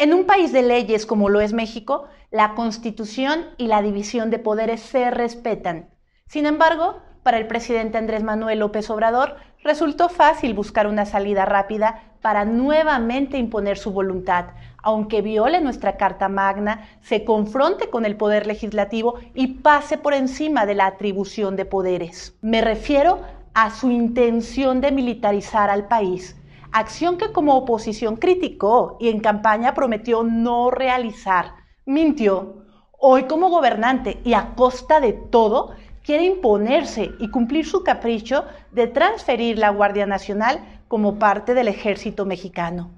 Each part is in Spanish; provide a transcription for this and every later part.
En un país de leyes como lo es México, la constitución y la división de poderes se respetan. Sin embargo, para el presidente Andrés Manuel López Obrador resultó fácil buscar una salida rápida para nuevamente imponer su voluntad, aunque viole nuestra Carta Magna, se confronte con el poder legislativo y pase por encima de la atribución de poderes. Me refiero a su intención de militarizar al país, acción que como oposición criticó y en campaña prometió no realizar. Mintió. Hoy como gobernante y a costa de todo, quiere imponerse y cumplir su capricho de transferir la Guardia Nacional como parte del ejército mexicano.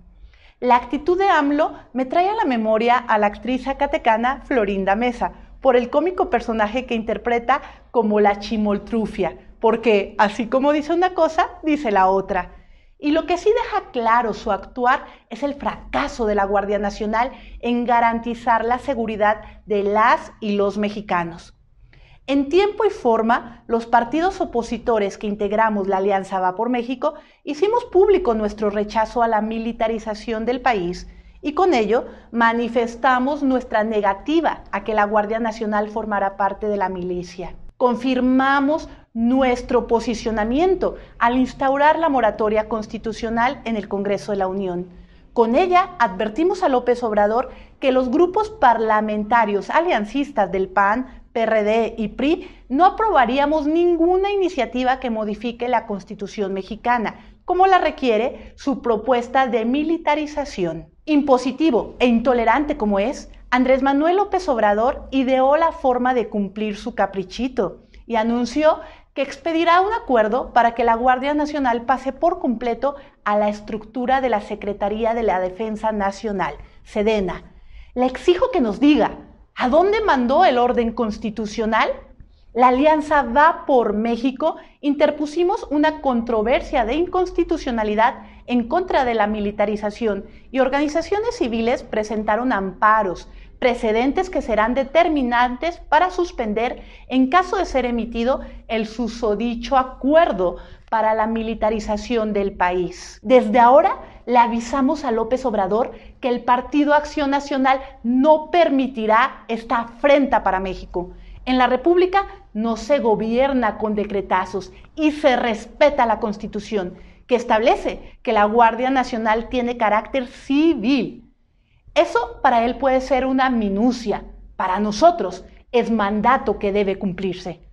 La actitud de AMLO me trae a la memoria a la actriz acatecana Florinda Mesa, por el cómico personaje que interpreta como la chimoltrufia, porque así como dice una cosa, dice la otra. Y lo que sí deja claro su actuar es el fracaso de la Guardia Nacional en garantizar la seguridad de las y los mexicanos. En tiempo y forma, los partidos opositores que integramos la Alianza Va por México hicimos público nuestro rechazo a la militarización del país y con ello manifestamos nuestra negativa a que la Guardia Nacional formara parte de la milicia confirmamos nuestro posicionamiento al instaurar la moratoria constitucional en el Congreso de la Unión. Con ella advertimos a López Obrador que los grupos parlamentarios aliancistas del PAN, PRD y PRI no aprobaríamos ninguna iniciativa que modifique la Constitución mexicana, como la requiere su propuesta de militarización. Impositivo e intolerante como es, Andrés Manuel López Obrador ideó la forma de cumplir su caprichito y anunció que expedirá un acuerdo para que la Guardia Nacional pase por completo a la estructura de la Secretaría de la Defensa Nacional, Sedena. Le exijo que nos diga, ¿a dónde mandó el orden constitucional? La alianza Va por México interpusimos una controversia de inconstitucionalidad en contra de la militarización y organizaciones civiles presentaron amparos, precedentes que serán determinantes para suspender, en caso de ser emitido, el susodicho acuerdo para la militarización del país. Desde ahora le avisamos a López Obrador que el Partido Acción Nacional no permitirá esta afrenta para México. En la República no se gobierna con decretazos y se respeta la Constitución, que establece que la Guardia Nacional tiene carácter civil. Eso para él puede ser una minucia, para nosotros es mandato que debe cumplirse.